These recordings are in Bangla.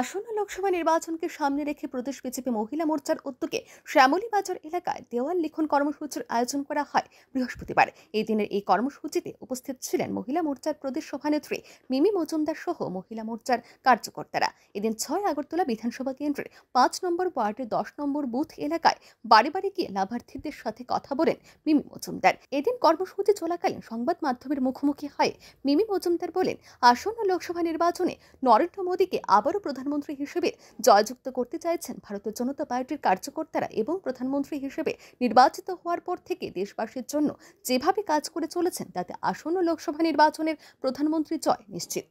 আসন্ন লোকসভা নির্বাচনকে সামনে রেখে প্রদেশ বিজেপি মহিলা মোর্চার উদ্যোগে শ্যামলী বাজার এলাকায় দেওয়াল লিখন কর্মসূচির আয়োজন করা হয় বৃহস্পতিবার এই দিনের এই কর্মসূচিতে উপস্থিত ছিলেন মহিলা মোর্চার প্রদেশ সভানেত্রী মিমি মজুমদার সহ মহিলা মোর্চার কার্যকর্তারা এদিন ছয় আগরতলা বিধানসভা কেন্দ্রের পাঁচ নম্বর ওয়ার্ডের দশ নম্বর বুথ এলাকায় বাড়ি বাড়ি গিয়ে লাভার্থীদের সাথে কথা বলেন মিমি মজুমদার এদিন কর্মসূচি চলাকালীন সংবাদ মাধ্যমের মুখোমুখি হয় মিমি মজুমদার বলেন আসন্ন লোকসভা নির্বাচনে নরেন্দ্র মোদীকে আবারও প্রধানমন্ত্রী হিসেবে জয়যুক্ত করতে চাইছেন ভারতীয় জনতা পার্টির কার্যকর্তারা এবং প্রধানমন্ত্রী হিসেবে নির্বাচিত হওয়ার পর থেকে দেশবাসীর জন্য যেভাবে কাজ করে চলেছেন তাতে আসন্ন লোকসভা নির্বাচনের প্রধানমন্ত্রী জয় নিশ্চিত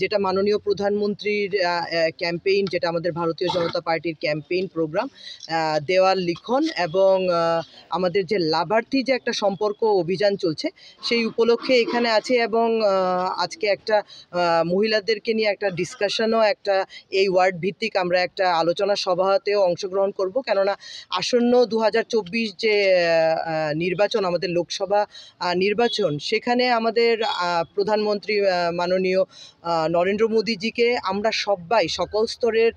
যেটা মাননীয় প্রধানমন্ত্রীর ক্যাম্পেইন যেটা আমাদের ভারতীয় জনতা পার্টির ক্যাম্পেইন প্রোগ্রাম দেওয়াল লিখন এবং আমাদের যে লাভার্থী যে একটা সম্পর্ক অভিযান চলছে সেই উপলক্ষে এখানে আছে এবং আজকে একটা মহিলাদেরকে নিয়ে একটা ডিসকাশনও একটা একটা এই ওয়ার্ড ভিত্তিক আমরা একটা আলোচনা সভাতেও অংশগ্রহণ করব কেননা আসন্ন দু যে নির্বাচন আমাদের লোকসভা নির্বাচন সেখানে আমাদের প্রধানমন্ত্রী মাননীয় নরেন্দ্র মোদীজিকে আমরা সবাই সকল স্তরের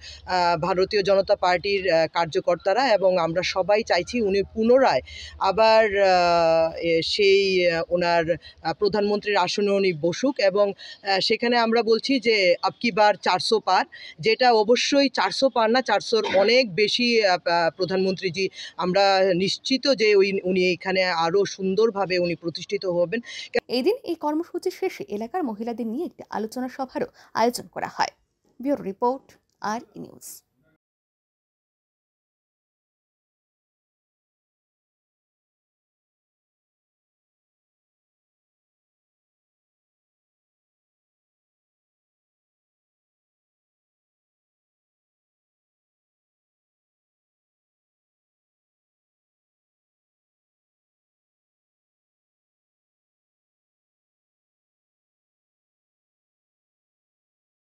ভারতীয় জনতা পার্টির কার্যকর্তারা এবং আমরা সবাই চাইছি উনি পুনরায় আবার সেই ওনার প্রধানমন্ত্রীর আসনে উনি বসুক এবং সেখানে আমরা বলছি যে আপকিবার বার চারশো পার যেটা অবশ্যই চারশো পার না চারশোর অনেক বেশি প্রধানমন্ত্রীজি আমরা নিশ্চিত যে ওই উনি এখানে আরও সুন্দরভাবে উনি প্রতিষ্ঠিত হবেন এদিন এই কর্মসূচি শেষে এলাকার মহিলাদের নিয়ে একটি আলোচনা সভারও আয়োজন করা হয় ব্যুরো রিপোর্ট আর নিউজ